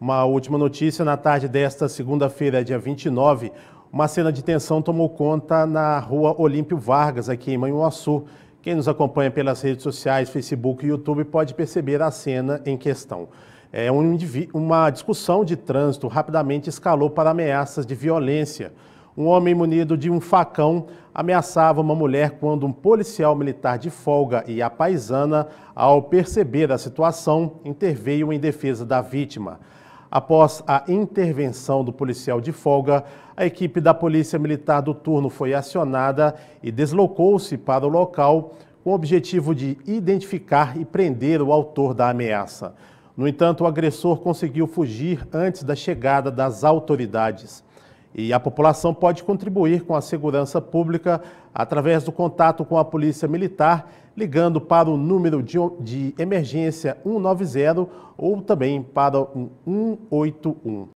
Uma última notícia: na tarde desta segunda-feira, dia 29, uma cena de tensão tomou conta na rua Olímpio Vargas, aqui em Manhuaçu. Quem nos acompanha pelas redes sociais, Facebook e YouTube, pode perceber a cena em questão. É um uma discussão de trânsito rapidamente escalou para ameaças de violência. Um homem munido de um facão ameaçava uma mulher quando um policial militar de folga e a paisana, ao perceber a situação, interveio em defesa da vítima. Após a intervenção do policial de folga, a equipe da Polícia Militar do turno foi acionada e deslocou-se para o local com o objetivo de identificar e prender o autor da ameaça. No entanto, o agressor conseguiu fugir antes da chegada das autoridades. E a população pode contribuir com a segurança pública através do contato com a Polícia Militar, ligando para o número de, de emergência 190 ou também para o 181.